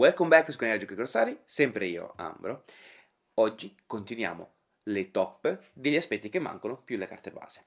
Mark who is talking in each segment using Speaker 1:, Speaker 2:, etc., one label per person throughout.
Speaker 1: Welcome back su Canale Giochi Corsari, sempre io, Ambro. Oggi continuiamo le top degli aspetti che mancano più le carte base.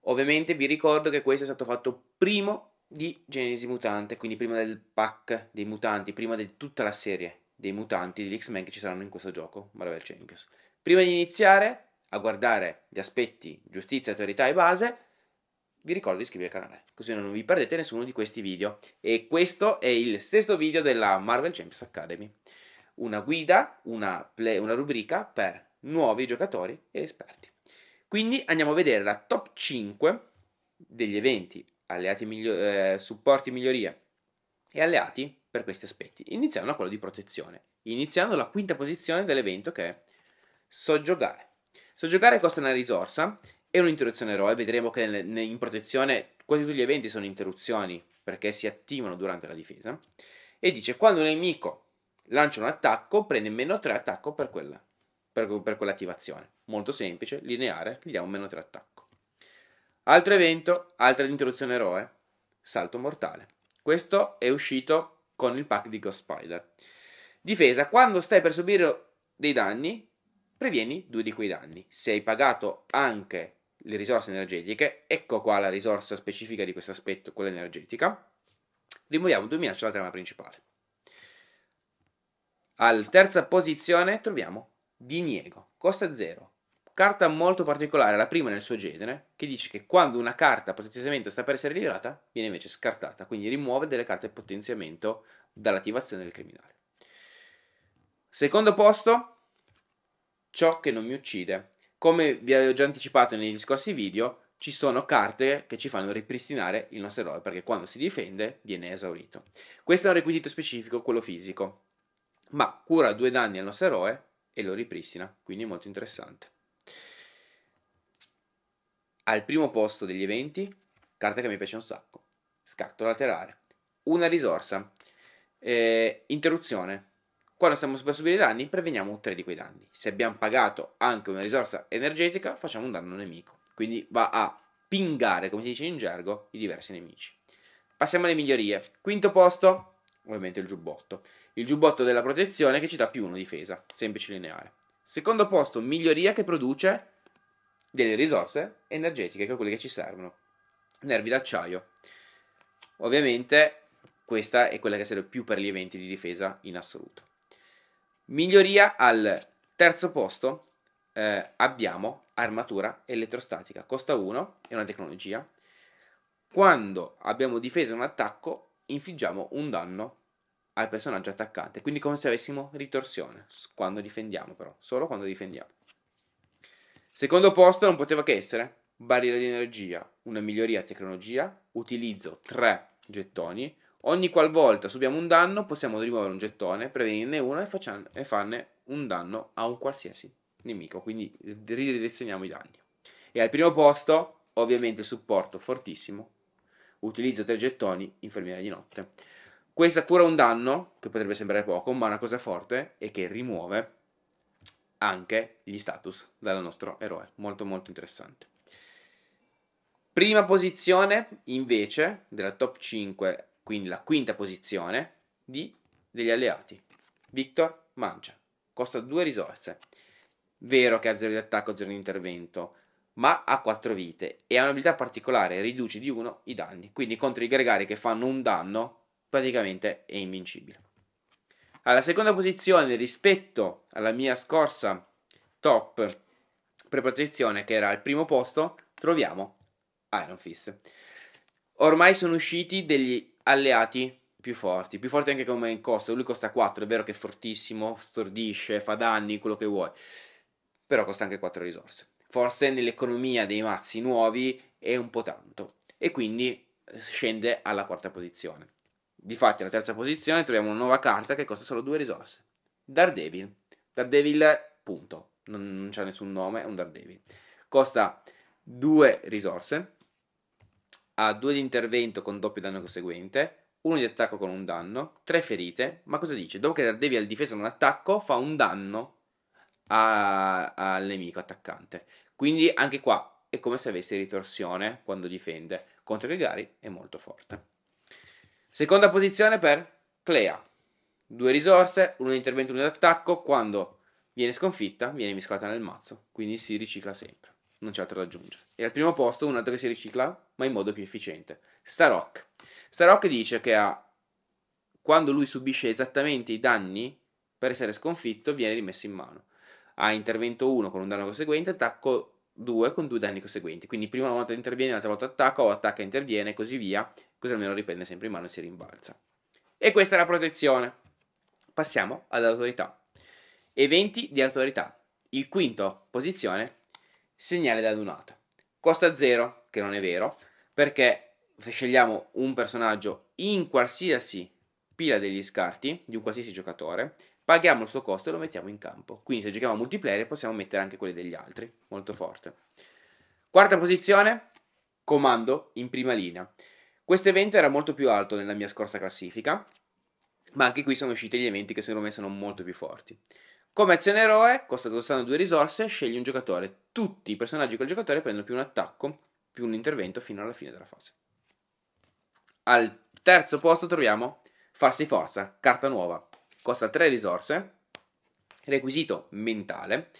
Speaker 1: Ovviamente vi ricordo che questo è stato fatto prima di Genesi Mutante, quindi prima del pack dei mutanti, prima di tutta la serie dei mutanti degli X-Men che ci saranno in questo gioco, Marvel Champions. Prima di iniziare a guardare gli aspetti giustizia, autorità e base, vi ricordo di iscrivervi al canale, così non vi perdete nessuno di questi video. E questo è il sesto video della Marvel Champions Academy, una guida, una, play, una rubrica per nuovi giocatori e esperti. Quindi andiamo a vedere la top 5 degli eventi, alleati miglio- eh, supporti migliorie e alleati per questi aspetti. Iniziando da quello di protezione, iniziando dalla quinta posizione dell'evento che è soggiogare. Soggiogare costa una risorsa è un'interruzione eroe, vedremo che in protezione quasi tutti gli eventi sono interruzioni perché si attivano durante la difesa. E dice quando un nemico lancia un attacco, prende meno 3 attacco per, quella, per, per quell'attivazione. Molto semplice, lineare, gli diamo meno 3 attacco. Altro evento, altra interruzione eroe, salto mortale. Questo è uscito con il pack di Ghost Spider. Difesa, quando stai per subire dei danni, previeni due di quei danni. Se hai pagato anche le risorse energetiche, ecco qua la risorsa specifica di questo aspetto, quella energetica, rimuoviamo 2000 sulla trama principale. Al terza posizione troviamo diniego, costa zero, carta molto particolare, la prima nel suo genere, che dice che quando una carta potenziamento sta per essere liberata, viene invece scartata, quindi rimuove delle carte potenziamento dall'attivazione del criminale. Secondo posto, ciò che non mi uccide, come vi avevo già anticipato negli scorsi video, ci sono carte che ci fanno ripristinare il nostro eroe, perché quando si difende viene esaurito. Questo è un requisito specifico, quello fisico, ma cura due danni al nostro eroe e lo ripristina, quindi è molto interessante. Al primo posto degli eventi, carta che mi piace un sacco, scatto laterale, una risorsa, eh, interruzione, quando siamo per subire danni, preveniamo tre di quei danni. Se abbiamo pagato anche una risorsa energetica, facciamo un danno nemico. Quindi va a pingare, come si dice in gergo, i diversi nemici. Passiamo alle migliorie. Quinto posto, ovviamente il giubbotto. Il giubbotto della protezione che ci dà più uno difesa, semplice lineare. Secondo posto, miglioria che produce delle risorse energetiche, che sono quelle che ci servono. Nervi d'acciaio. Ovviamente questa è quella che serve più per gli eventi di difesa in assoluto. Miglioria al terzo posto eh, abbiamo armatura elettrostatica, costa 1, è una tecnologia. Quando abbiamo difeso un attacco, infliggiamo un danno al personaggio attaccante, quindi come se avessimo ritorsione quando difendiamo, però, solo quando difendiamo. Secondo posto non poteva che essere barriera di energia, una miglioria tecnologia, utilizzo 3 gettoni, Ogni qualvolta subiamo un danno possiamo rimuovere un gettone, prevenirne uno e, faccian- e farne un danno a un qualsiasi nemico, quindi ridirezioniamo i danni. E al primo posto, ovviamente, il supporto fortissimo. Utilizzo tre gettoni, infermiera di notte. Questa cura un danno, che potrebbe sembrare poco, ma una cosa forte è che rimuove anche gli status dal nostro eroe. Molto molto interessante. Prima posizione, invece, della top 5 quindi la quinta posizione, di, degli alleati. Victor Mancia. Costa due risorse. Vero che ha zero di attacco, zero di intervento, ma ha quattro vite e ha un'abilità particolare, riduce di uno i danni. Quindi contro i gregari che fanno un danno, praticamente è invincibile. Alla seconda posizione rispetto alla mia scorsa top preprotezione, che era al primo posto, troviamo Iron Fist. Ormai sono usciti degli alleati più forti, più forti anche come in costo, lui costa 4, è vero che è fortissimo, stordisce, fa danni, quello che vuoi, però costa anche 4 risorse. Forse nell'economia dei mazzi nuovi è un po' tanto e quindi eh, scende alla quarta posizione. Difatti alla terza posizione troviamo una nuova carta che costa solo 2 risorse, Daredevil. Daredevil, punto, non, non c'è nessun nome, è un Daredevil. Costa 2 risorse ha due di intervento con doppio danno conseguente, uno di attacco con un danno, tre ferite, ma cosa dice? Dopo che devi al difesa un attacco, fa un danno a, al nemico attaccante. Quindi anche qua è come se avesse ritorsione quando difende. Contro i Gregari è molto forte. Seconda posizione per Clea. Due risorse, uno di intervento e uno di attacco. Quando viene sconfitta, viene miscolata nel mazzo, quindi si ricicla sempre non c'è altro da aggiungere. E al primo posto una che si ricicla, ma in modo più efficiente. Starock. Starok dice che ha, quando lui subisce esattamente i danni per essere sconfitto, viene rimesso in mano. Ha intervento 1 con un danno conseguente, attacco 2 con due danni conseguenti. Quindi prima una volta interviene, l'altra volta attacca, o attacca e interviene, e così via. Così almeno riprende sempre in mano e si rimbalza. E questa è la protezione. Passiamo all'autorità. Eventi di autorità. Il quinto posizione segnale da Dunata. Costa zero, che non è vero, perché scegliamo un personaggio in qualsiasi pila degli scarti di un qualsiasi giocatore, paghiamo il suo costo e lo mettiamo in campo. Quindi se giochiamo a multiplayer possiamo mettere anche quelli degli altri, molto forte. Quarta posizione, comando in prima linea. Questo evento era molto più alto nella mia scorsa classifica, ma anche qui sono usciti gli eventi che secondo me sono molto più forti. Come azione eroe, costa costando due risorse, scegli un giocatore. Tutti i personaggi col giocatore prendono più un attacco, più un intervento fino alla fine della fase. Al terzo posto troviamo Farsi Forza, carta nuova. Costa tre risorse, requisito mentale,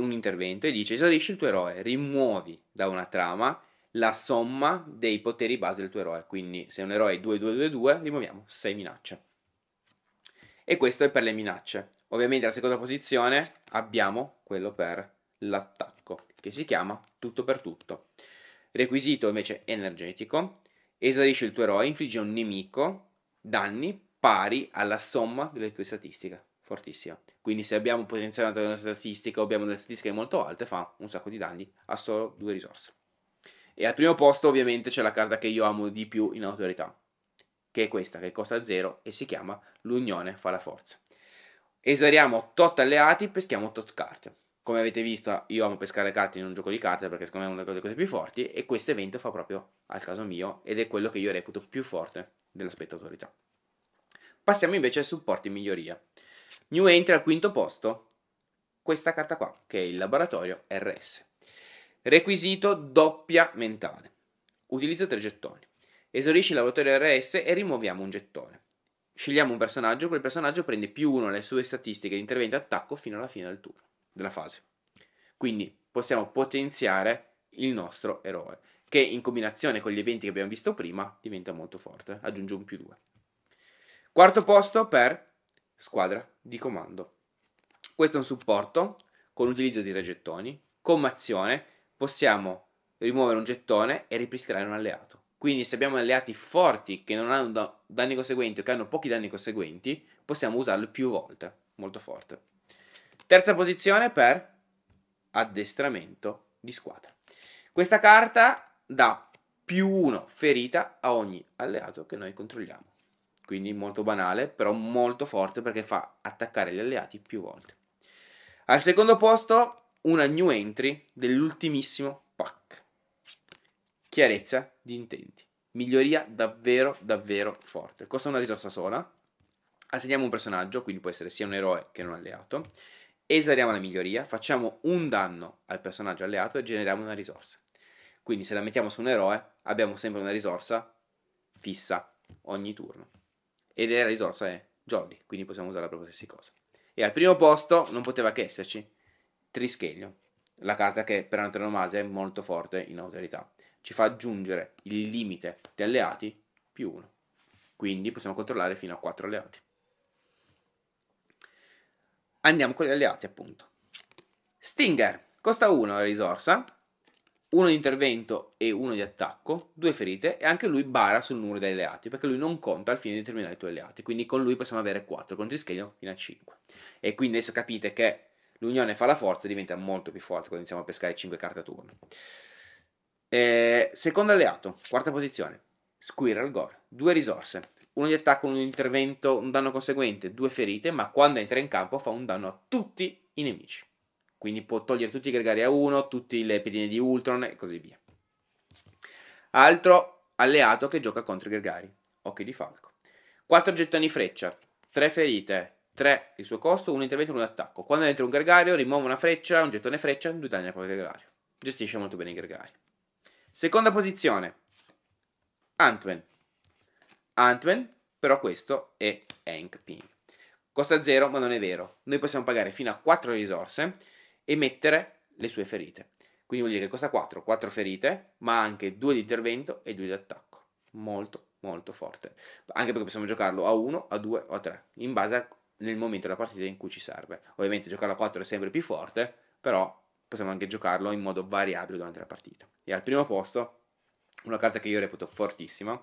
Speaker 1: un intervento e dice esaurisci il tuo eroe, rimuovi da una trama la somma dei poteri base del tuo eroe. Quindi se un eroe è 2-2-2-2, rimuoviamo 6 minacce e questo è per le minacce. Ovviamente la seconda posizione abbiamo quello per l'attacco, che si chiama tutto per tutto. Requisito invece energetico, esaurisce il tuo eroe, infligge un nemico danni pari alla somma delle tue statistiche. fortissimo. Quindi se abbiamo un potenziamento della statistiche o abbiamo delle statistiche molto alte, fa un sacco di danni a solo due risorse. E al primo posto ovviamente c'è la carta che io amo di più in autorità, che è questa che costa 0 e si chiama l'unione fa la forza. Esoriamo tot alleati, peschiamo tot carte. Come avete visto, io amo pescare carte in un gioco di carte perché secondo me è una delle cose più forti e questo evento fa proprio al caso mio ed è quello che io reputo più forte dell'aspetto autorità. Passiamo invece ai supporti in miglioria. New entry al quinto posto, questa carta qua, che è il laboratorio RS. Requisito doppia mentale. Utilizzo tre gettoni. Esaurisci il laboratorio RS e rimuoviamo un gettone. Scegliamo un personaggio, quel personaggio prende più uno alle sue statistiche di intervento e attacco fino alla fine del turno, della fase. Quindi possiamo potenziare il nostro eroe, che in combinazione con gli eventi che abbiamo visto prima diventa molto forte. Aggiunge un più due. Quarto posto per squadra di comando. Questo è un supporto con l'utilizzo di tre gettoni. Come azione possiamo rimuovere un gettone e ripristinare un alleato. Quindi se abbiamo alleati forti che non hanno danni conseguenti o che hanno pochi danni conseguenti, possiamo usarlo più volte, molto forte. Terza posizione per addestramento di squadra. Questa carta dà più uno ferita a ogni alleato che noi controlliamo. Quindi molto banale, però molto forte perché fa attaccare gli alleati più volte. Al secondo posto una new entry dell'ultimissimo pack. Chiarezza di intenti. Miglioria davvero, davvero forte. Costa una risorsa sola. Assegniamo un personaggio, quindi può essere sia un eroe che un alleato. Esauriamo la miglioria, facciamo un danno al personaggio alleato e generiamo una risorsa. Quindi se la mettiamo su un eroe abbiamo sempre una risorsa fissa ogni turno. Ed è la risorsa è Jolly, quindi possiamo usare la propria stessa cosa. E al primo posto non poteva che esserci Trischelio, la carta che per antonomasia è molto forte in autorità ci fa aggiungere il limite di alleati più 1. Quindi possiamo controllare fino a 4 alleati. Andiamo con gli alleati, appunto. Stinger costa 1 la risorsa, 1 di intervento e 1 di attacco, 2 ferite e anche lui bara sul numero di alleati perché lui non conta al fine di determinare i tuoi alleati, quindi con lui possiamo avere 4, con Trischelio fino a 5. E quindi adesso capite che l'unione fa la forza e diventa molto più forte quando iniziamo a pescare 5 carte a turno. Eh, secondo alleato, quarta posizione, Squirrel Gore, due risorse, uno di attacco, uno di intervento, un danno conseguente, due ferite, ma quando entra in campo fa un danno a tutti i nemici. Quindi può togliere tutti i gregari a uno, tutte le pedine di Ultron e così via. Altro alleato che gioca contro i gregari, Occhi di Falco. 4 gettoni freccia, 3 ferite, 3 il suo costo, 1 intervento e 1 attacco. Quando entra un gregario rimuove una freccia, un gettone freccia, 2 danni a quel gregario. Gestisce molto bene i gregari. Seconda posizione, Antwen. Antwen, però questo è Hank Ping. Costa zero, ma non è vero. Noi possiamo pagare fino a 4 risorse e mettere le sue ferite. Quindi vuol dire che costa 4, 4 ferite, ma anche 2 di intervento e 2 di attacco. Molto, molto forte. Anche perché possiamo giocarlo a 1, a 2 o a 3, in base al momento della partita in cui ci serve. Ovviamente giocarlo a 4 è sempre più forte, però possiamo anche giocarlo in modo variabile durante la partita. E al primo posto, una carta che io reputo fortissima,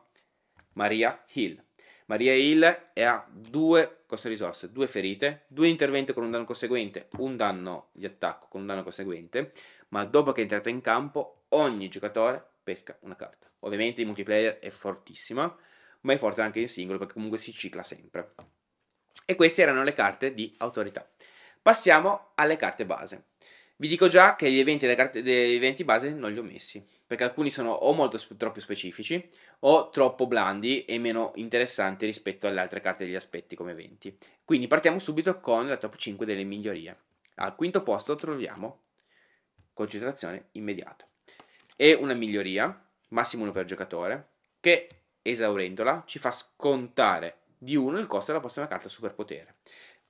Speaker 1: Maria Hill. Maria Hill ha due costo risorse, due ferite, due interventi con un danno conseguente, un danno di attacco con un danno conseguente, ma dopo che è entrata in campo ogni giocatore pesca una carta. Ovviamente in multiplayer è fortissima, ma è forte anche in singolo perché comunque si cicla sempre. E queste erano le carte di autorità. Passiamo alle carte base. Vi dico già che gli eventi, carte, gli eventi base non li ho messi, perché alcuni sono o molto troppo specifici o troppo blandi e meno interessanti rispetto alle altre carte degli aspetti come eventi. Quindi partiamo subito con la top 5 delle migliorie. Al quinto posto troviamo concentrazione immediata. È una miglioria, massimo 1 per giocatore, che esaurendola ci fa scontare di 1 il costo della prossima carta superpotere.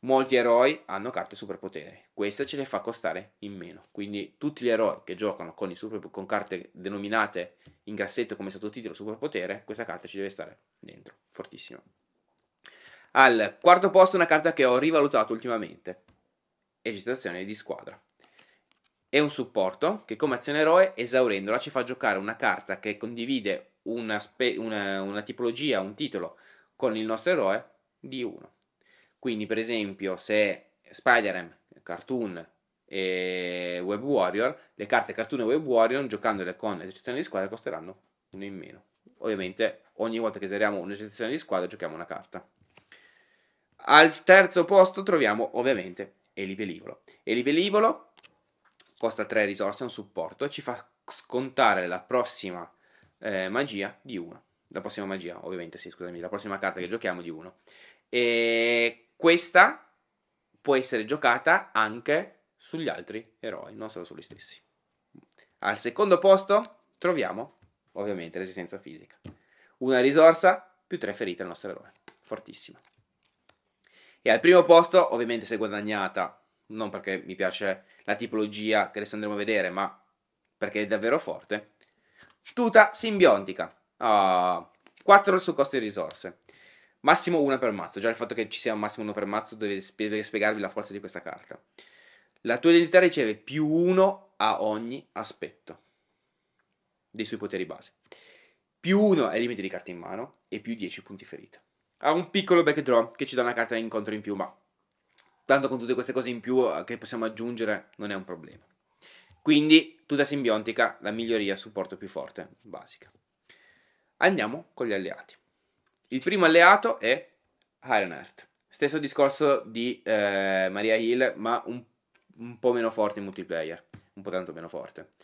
Speaker 1: Molti eroi hanno carte superpotere, questa ce le fa costare in meno. Quindi tutti gli eroi che giocano con, super, con carte denominate in grassetto come sottotitolo superpotere, questa carta ci deve stare dentro, fortissimo. Al quarto posto una carta che ho rivalutato ultimamente, Egittazione di squadra. È un supporto che come azione eroe, esaurendola, ci fa giocare una carta che condivide una, spe- una, una tipologia, un titolo con il nostro eroe di 1 quindi, per esempio, se Spider-Man, Cartoon e Web Warrior, le carte Cartoon e Web Warrior, giocandole con esercitazioni di squadra, costeranno uno in meno. Ovviamente, ogni volta che eseriamo un'esercitazione di squadra, giochiamo una carta. Al terzo posto troviamo, ovviamente, Eli Velivolo. Eli Velivolo costa 3 risorse, un supporto, e ci fa scontare la prossima eh, magia di 1. La prossima magia, ovviamente, sì, scusami, la prossima carta che giochiamo di 1. E questa può essere giocata anche sugli altri eroi, non solo sugli stessi. Al secondo posto troviamo ovviamente resistenza fisica. Una risorsa più tre ferite al nostro eroe, fortissima. E al primo posto, ovviamente se guadagnata, non perché mi piace la tipologia che adesso andremo a vedere, ma perché è davvero forte, tuta simbiontica. Uh, ah, 4 sul costo di risorse. Massimo una per mazzo. Già il fatto che ci sia un massimo uno per mazzo deve, spie- spiegarvi la forza di questa carta. La tua identità riceve più uno a ogni aspetto dei suoi poteri base. Più uno ai limiti di carte in mano e più 10 punti ferita. Ha un piccolo backdraw che ci dà una carta di incontro in più, ma tanto con tutte queste cose in più eh, che possiamo aggiungere non è un problema. Quindi, tutta simbiontica, la miglioria supporto più forte, basica. Andiamo con gli alleati. Il primo alleato è Ironheart. Stesso discorso di eh, Maria Hill, ma un, un, po' meno forte in multiplayer. Un po' tanto meno forte.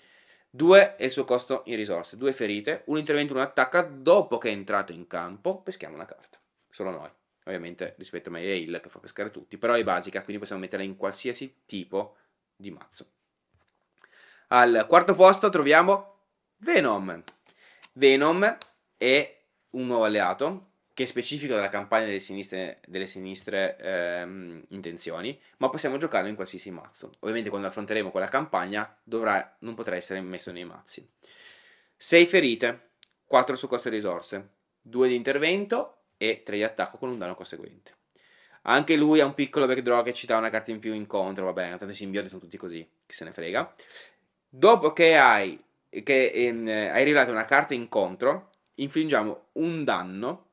Speaker 1: Due è il suo costo in risorse. Due ferite, un intervento e un'attacca dopo che è entrato in campo. Peschiamo una carta. Solo noi. Ovviamente rispetto a Maria Hill che fa pescare tutti. Però è basica, quindi possiamo metterla in qualsiasi tipo di mazzo. Al quarto posto troviamo Venom. Venom è un nuovo alleato che specificano della campagna delle sinistre, delle sinistre ehm, intenzioni, ma possiamo giocarlo in qualsiasi mazzo. Ovviamente quando affronteremo quella campagna dovrà, non potrà essere messo nei mazzi. 6 ferite, 4 su costo risorse, 2 di intervento e 3 di attacco con un danno conseguente. Anche lui ha un piccolo backdraw che ci dà una carta in più incontro, vabbè, tanto i simbionti sono tutti così, chi se ne frega. Dopo che hai, che, ehm, hai rivelato una carta incontro, infliggiamo un danno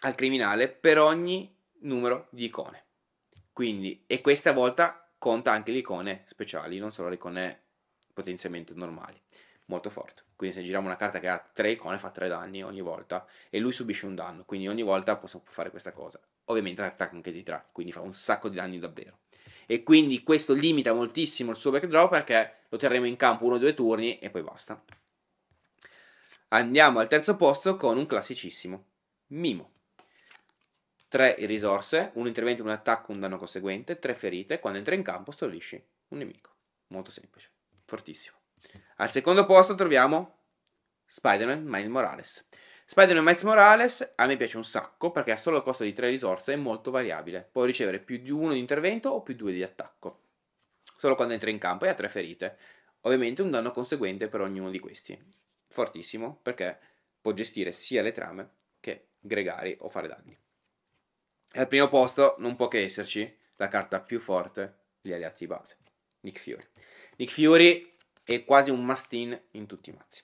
Speaker 1: al criminale per ogni numero di icone. Quindi, e questa volta conta anche le icone speciali, non solo le icone potenzialmente normali. Molto forte. Quindi se giriamo una carta che ha tre icone fa tre danni ogni volta e lui subisce un danno, quindi ogni volta possiamo fare questa cosa. Ovviamente attacca anche di tre, quindi fa un sacco di danni davvero. E quindi questo limita moltissimo il suo backdrop perché lo terremo in campo uno o due turni e poi basta. Andiamo al terzo posto con un classicissimo, Mimo. 3 risorse, un intervento, un attacco, un danno conseguente, 3 ferite. Quando entra in campo stordisci un nemico. Molto semplice, fortissimo. Al secondo posto troviamo Spider-Man Miles Morales. Spider-Man Miles Morales a me piace un sacco perché ha solo il costo di 3 risorse, è molto variabile. Può ricevere più di uno di intervento o più due di attacco. Solo quando entra in campo e ha 3 ferite. Ovviamente un danno conseguente per ognuno di questi. Fortissimo perché può gestire sia le trame che gregari o fare danni al primo posto non può che esserci la carta più forte degli alleati base, Nick Fury. Nick Fury è quasi un must-in in tutti i mazzi.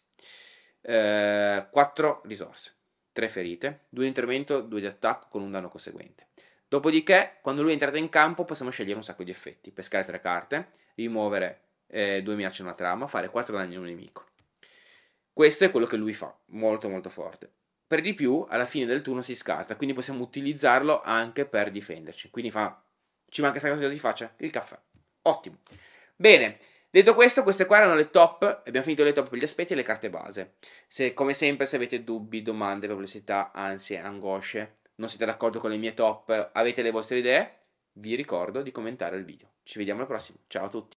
Speaker 1: Eh, 4 risorse, 3 ferite, 2 intervento, 2 di attacco con un danno conseguente. Dopodiché, quando lui è entrato in campo, possiamo scegliere un sacco di effetti. Pescare 3 carte, rimuovere 2 eh, minacce in una trama, fare 4 danni a un nemico. Questo è quello che lui fa, molto molto forte per di più alla fine del turno si scarta, quindi possiamo utilizzarlo anche per difenderci. Quindi fa... ci manca questa cosa di faccia? Il caffè. Ottimo. Bene, detto questo, queste qua erano le top, abbiamo finito le top per gli aspetti e le carte base. Se, come sempre, se avete dubbi, domande, perplessità, ansie, angosce, non siete d'accordo con le mie top, avete le vostre idee, vi ricordo di commentare il video. Ci vediamo alla prossima, ciao a tutti.